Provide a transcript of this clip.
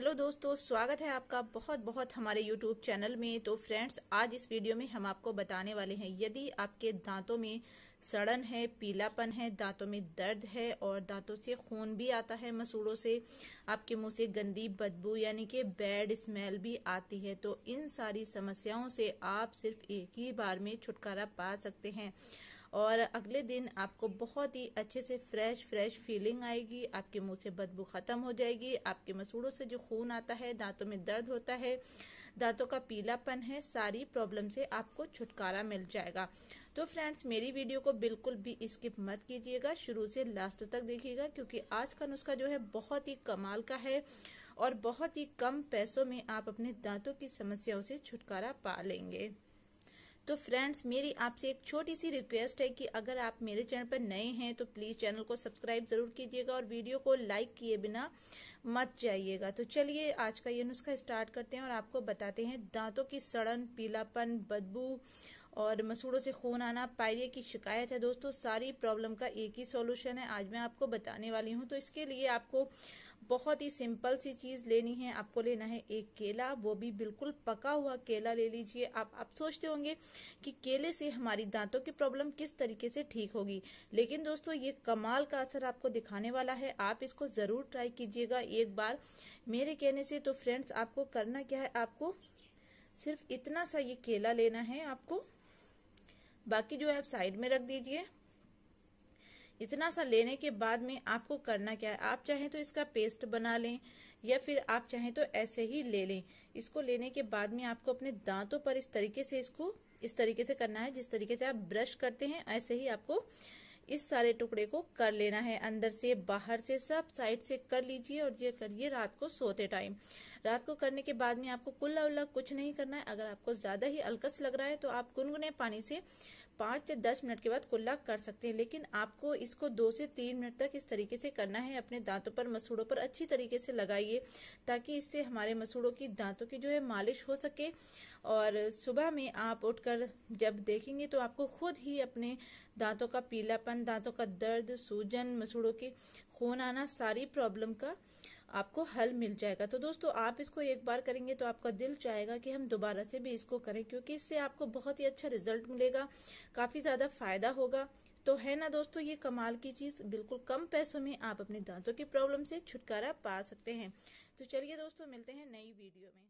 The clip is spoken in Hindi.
हेलो दोस्तों स्वागत है आपका बहुत बहुत हमारे यूट्यूब चैनल में तो फ्रेंड्स आज इस वीडियो में हम आपको बताने वाले हैं यदि आपके दांतों में सड़न है पीलापन है दांतों में दर्द है और दांतों से खून भी आता है मसूड़ों से आपके मुंह से गंदी बदबू यानी कि बैड स्मेल भी आती है तो इन सारी समस्याओं से आप सिर्फ एक ही बार में छुटकारा पा सकते हैं और अगले दिन आपको बहुत ही अच्छे से फ्रेश फ्रेश फीलिंग आएगी आपके मुंह से बदबू खत्म हो जाएगी आपके मसूड़ों से जो खून आता है दांतों में दर्द होता है दांतों का पीलापन है सारी प्रॉब्लम से आपको छुटकारा मिल जाएगा तो फ्रेंड्स मेरी वीडियो को बिल्कुल भी स्किप मत कीजिएगा शुरू से लास्ट तक देखिएगा क्योंकि आज का नुस्खा जो है बहुत ही कमाल का है और बहुत ही कम पैसों में आप अपने दांतों की समस्याओं से छुटकारा पा लेंगे तो फ्रेंड्स मेरी आपसे एक छोटी सी रिक्वेस्ट है कि अगर आप मेरे चैनल पर नए हैं तो प्लीज़ चैनल को सब्सक्राइब ज़रूर कीजिएगा और वीडियो को लाइक किए बिना मत जाइएगा तो चलिए आज का ये नुस्खा स्टार्ट करते हैं और आपको बताते हैं दांतों की सड़न पीलापन बदबू और मसूड़ों से खून आना पायरिया की शिकायत है दोस्तों सारी प्रॉब्लम का एक ही सोल्यूशन है आज मैं आपको बताने वाली हूँ तो इसके लिए आपको बहुत ही सिंपल सी चीज़ लेनी है आपको लेना है एक केला वो भी बिल्कुल पका हुआ केला ले लीजिए आप आप सोचते होंगे कि केले से हमारी दांतों की प्रॉब्लम किस तरीके से ठीक होगी लेकिन दोस्तों ये कमाल का असर आपको दिखाने वाला है आप इसको ज़रूर ट्राई कीजिएगा एक बार मेरे कहने से तो फ्रेंड्स आपको करना क्या है आपको सिर्फ इतना सा ये केला लेना है आपको बाकी जो है आप साइड में रख दीजिए इतना सा लेने के बाद में आपको करना क्या है आप चाहें तो इसका पेस्ट बना लें या फिर आप चाहें तो ऐसे ही ले लें इसको लेने के बाद में आपको अपने दांतों पर इस तरीके से इसको इस तरीके से करना है जिस तरीके से आप ब्रश करते हैं ऐसे ही आपको इस सारे टुकड़े को कर लेना है अंदर से बाहर से सब साइड से कर लीजिए और ये करिए रात को सोते टाइम रात को करने के बाद में आपको कुल्ला उल्ला कुछ नहीं करना है अगर आपको ज्यादा ही अलकस लग रहा है तो आप गुनगुने पानी से पांच से दस मिनट के बाद कुल्ला कर सकते हैं लेकिन आपको इसको दो से तीन मिनट तक इस तरीके से करना है अपने दांतों पर मसूड़ों पर अच्छी तरीके से लगाइए ताकि इससे हमारे मसूड़ों की दांतों की जो है मालिश हो सके और सुबह में आप उठकर जब देखेंगे तो आपको खुद ही अपने दांतों का पीलापन सूजन दांतों का दर्द सूजन मसूड़ों की खून आना सारी प्रॉब्लम का आपको हल मिल जाएगा तो दोस्तों आप इसको एक बार करेंगे तो आपका दिल चाहेगा कि हम दोबारा से भी इसको करें क्योंकि इससे आपको बहुत ही अच्छा रिजल्ट मिलेगा काफी ज्यादा फायदा होगा तो है ना दोस्तों ये कमाल की चीज बिल्कुल कम पैसों में आप अपने दांतों की प्रॉब्लम से छुटकारा पा सकते हैं तो चलिए दोस्तों मिलते हैं नई वीडियो में